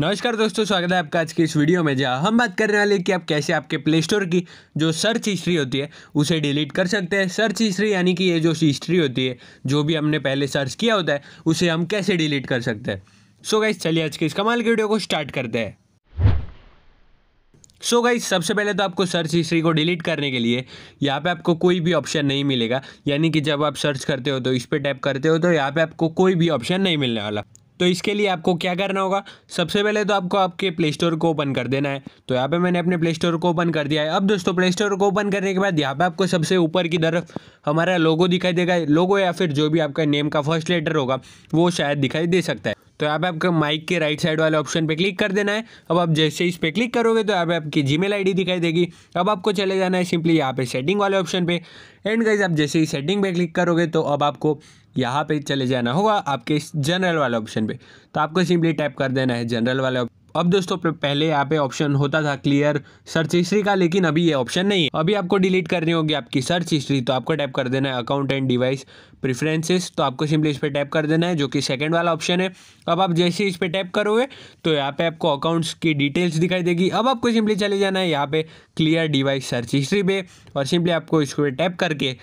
नमस्कार दोस्तों स्वागत है आपका आज के इस वीडियो में जहाँ हम बात करने वाले हैं कि आप कैसे आपके प्ले स्टोर की जो सर्च हिस्ट्री होती है उसे डिलीट कर सकते हैं सर्च हिस्ट्री यानी कि ये जो हिस्ट्री होती है जो भी हमने पहले सर्च किया होता है उसे हम कैसे डिलीट कर सकते हैं सो गाइज चलिए आज के इस कमाल की वीडियो को स्टार्ट करते हैं सो so गाइज सबसे पहले तो आपको सर्च हिस्ट्री को डिलीट करने के लिए यहाँ पे आपको कोई भी ऑप्शन नहीं मिलेगा यानी कि जब आप सर्च करते हो तो इस पर टैप करते हो तो यहाँ पे आपको कोई भी ऑप्शन नहीं मिलने वाला तो इसके लिए आपको क्या करना होगा सबसे पहले तो आपको आपके प्ले स्टोर को ओपन कर देना है तो यहाँ पे मैंने अपने प्ले स्टोर को ओपन कर दिया है अब दोस्तों प्ले स्टोर को ओपन करने के बाद यहाँ पे आपको सबसे ऊपर की तरफ हमारा लोगो दिखाई देगा लोगो या फिर जो भी आपका नेम का फर्स्ट लेटर होगा वो शायद दिखाई दे सकता है तो यहाँ पे माइक के राइट साइड वाले ऑप्शन पे क्लिक कर देना है अब आप जैसे इस पर क्लिक करोगे तो यहाँ पे आपकी जीमेल आईडी दिखाई देगी अब आपको चले जाना है सिंपली यहाँ पे सेटिंग वाले ऑप्शन पे एंड गाइज आप जैसे ही सेटिंग पे क्लिक करोगे तो अब आपको यहाँ पे चले जाना होगा आपके जनरल वाले ऑप्शन पे तो आपको सिंपली टाइप कर देना है जनरल वाले अब दोस्तों पहले यहाँ पे ऑप्शन होता था क्लियर सर्च हिस्ट्री का लेकिन अभी ये ऑप्शन नहीं है अभी आपको डिलीट करनी होगी आपकी सर्च हिस्ट्री तो आपको टैप कर देना है अकाउंट एंड डिवाइस प्रेफरेंसेस तो आपको सिंपली इस पर टैप कर देना है जो कि सेकंड वाला ऑप्शन है अब आप जैसे इस पर टैप करोगे तो यहाँ पे आपको अकाउंट्स की डिटेल्स दिखाई देगी अब आपको सिंपली चले जाना है यहाँ पे क्लियर डिवाइस सर्च हिस्ट्री पे और सिंपली आपको इस पर टैप करके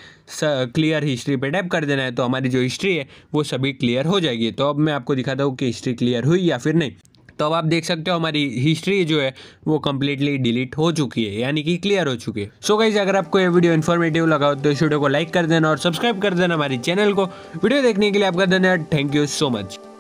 क्लियर हिस्ट्री पे टैप कर देना है तो हमारी जो हिस्ट्री है वो सभी क्लियर हो जाएगी तो अब मैं आपको दिखाता हूँ कि हिस्ट्री क्लियर हुई या फिर नहीं तो अब आप देख सकते हो हमारी हिस्ट्री जो है वो कम्प्लीटली डिलीट हो चुकी है यानी कि क्लियर हो चुकी है सो so गाइज अगर आपको ये वीडियो इन्फॉर्मेटिव लगा हो तो इस वीडियो को लाइक कर देना और सब्सक्राइब कर देना हमारी चैनल को वीडियो देखने के लिए आपका धन्यवाद थैंक यू सो मच